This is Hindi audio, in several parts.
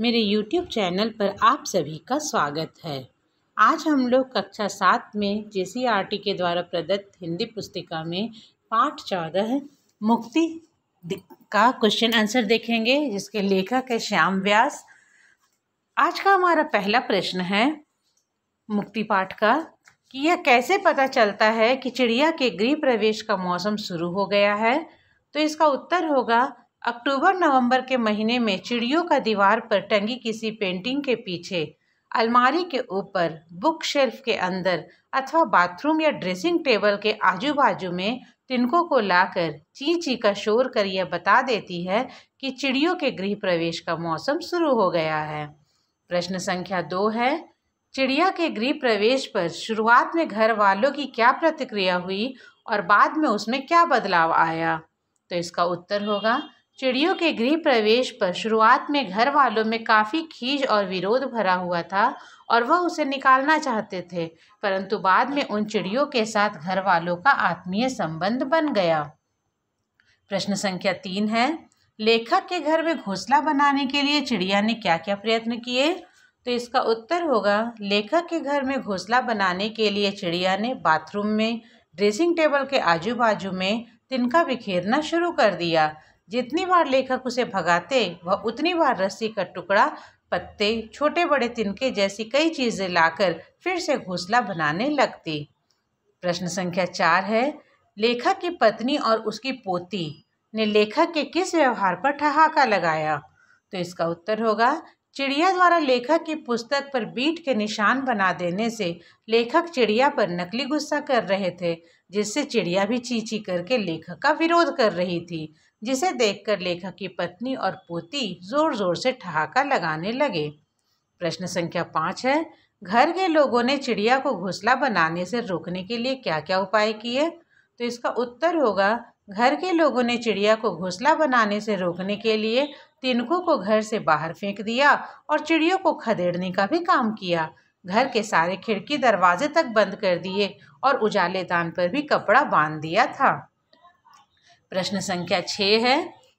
मेरे YouTube चैनल पर आप सभी का स्वागत है आज हम लोग कक्षा सात में जे के द्वारा प्रदत्त हिंदी पुस्तिका में पाठ चौदह मुक्ति का क्वेश्चन आंसर देखेंगे जिसके लेखक है श्याम व्यास आज का हमारा पहला प्रश्न है मुक्ति पाठ का कि यह कैसे पता चलता है कि चिड़िया के गृह प्रवेश का मौसम शुरू हो गया है तो इसका उत्तर होगा अक्टूबर नवंबर के महीने में चिड़ियों का दीवार पर टंगी किसी पेंटिंग के पीछे अलमारी के ऊपर बुक शेल्फ के अंदर अथवा बाथरूम या ड्रेसिंग टेबल के आजू बाजू में तिनकों को लाकर ची ची का शोर कर यह बता देती है कि चिड़ियों के गृह प्रवेश का मौसम शुरू हो गया है प्रश्न संख्या दो है चिड़िया के गृह प्रवेश पर शुरुआत में घर वालों की क्या प्रतिक्रिया हुई और बाद में उसमें क्या बदलाव आया तो इसका उत्तर होगा चिड़ियों के गृह प्रवेश पर शुरुआत में घर वालों में काफ़ी खीज और विरोध भरा हुआ था और वह उसे निकालना चाहते थे परंतु बाद में उन चिड़ियों के साथ घर वालों का आत्मीय संबंध बन गया प्रश्न संख्या तीन है लेखक के घर में घोंसला बनाने के लिए चिड़िया ने क्या क्या प्रयत्न किए तो इसका उत्तर होगा लेखक के घर में घोंसला बनाने के लिए चिड़िया ने बाथरूम में ड्रेसिंग टेबल के आजू बाजू में तिनका बिखेरना शुरू कर दिया जितनी बार लेखक उसे भगाते वह उतनी बार रस्सी का टुकड़ा पत्ते छोटे बड़े तिनके जैसी कई चीज़ें लाकर फिर से घोसला बनाने लगती प्रश्न संख्या चार है लेखक की पत्नी और उसकी पोती ने लेखक के किस व्यवहार पर ठहाका लगाया तो इसका उत्तर होगा चिड़िया द्वारा लेखक की पुस्तक पर बीट के निशान बना देने से लेखक चिड़िया पर नकली गुस्सा कर रहे थे जिससे चिड़िया भी चीची करके लेखक का विरोध कर रही थी जिसे देखकर लेखक की पत्नी और पोती जोर जोर से ठहाका लगाने लगे प्रश्न संख्या पाँच है घर के लोगों ने चिड़िया को घोंसला बनाने से रोकने के लिए क्या क्या उपाय किए तो इसका उत्तर होगा घर के लोगों ने चिड़िया को घोंसला बनाने से रोकने के लिए तिनकों को घर से बाहर फेंक दिया और चिड़ियों को खदेड़ने का भी काम किया घर के सारे खिड़की दरवाजे तक बंद कर दिए और उजाले दान पर भी कपड़ा बांध दिया था प्रश्न संख्या छः है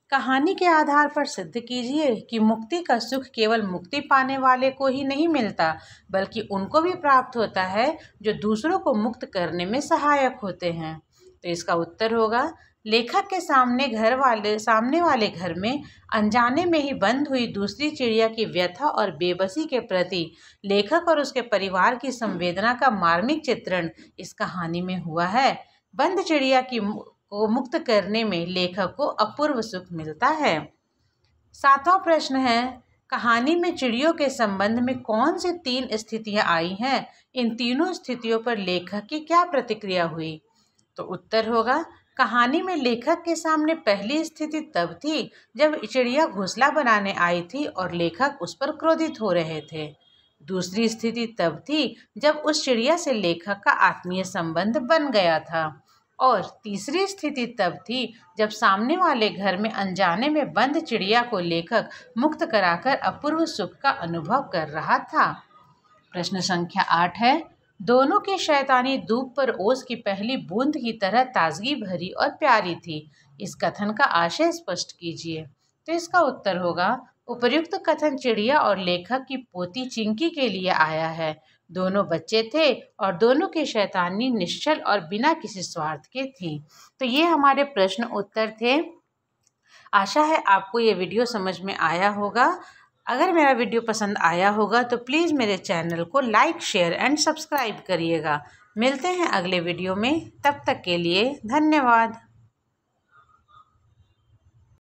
कहानी के आधार पर सिद्ध कीजिए कि मुक्ति का सुख केवल मुक्ति पाने वाले को ही नहीं मिलता बल्कि उनको भी प्राप्त होता है जो दूसरों को मुक्त करने में सहायक होते हैं तो इसका उत्तर होगा लेखक के सामने घर वाले सामने वाले घर में अनजाने में ही बंद हुई दूसरी चिड़िया की व्यथा और बेबसी के प्रति लेखक और उसके परिवार की संवेदना का मार्मिक चित्रण इस कहानी में हुआ है बंद चिड़िया की को मुक्त करने में लेखक को अपूर्व सुख मिलता है सातवां प्रश्न है कहानी में चिड़ियों के संबंध में कौन सी तीन स्थितियां आई हैं इन तीनों स्थितियों पर लेखक की क्या प्रतिक्रिया हुई तो उत्तर होगा कहानी में लेखक के सामने पहली स्थिति तब थी जब चिड़िया घोसला बनाने आई थी और लेखक उस पर क्रोधित हो रहे थे दूसरी स्थिति तब थी जब उस चिड़िया से लेखक का आत्मीय संबंध बन गया था और तीसरी स्थिति तब थी जब सामने वाले घर में अनजाने में बंद चिड़िया को लेखक मुक्त कराकर अपूर्व सुख का अनुभव कर रहा था प्रश्न संख्या आठ है दोनों की शैतानी धूप पर ओस की पहली बूंद की तरह ताजगी भरी और प्यारी थी इस कथन का आशय स्पष्ट कीजिए तो इसका उत्तर होगा उपयुक्त कथन चिड़िया और लेखक की पोती चिंकी के लिए आया है दोनों बच्चे थे और दोनों के शैतानी निश्चल और बिना किसी स्वार्थ के थी तो ये हमारे प्रश्न उत्तर थे आशा है आपको ये वीडियो समझ में आया होगा अगर मेरा वीडियो पसंद आया होगा तो प्लीज़ मेरे चैनल को लाइक शेयर एंड सब्सक्राइब करिएगा मिलते हैं अगले वीडियो में तब तक के लिए धन्यवाद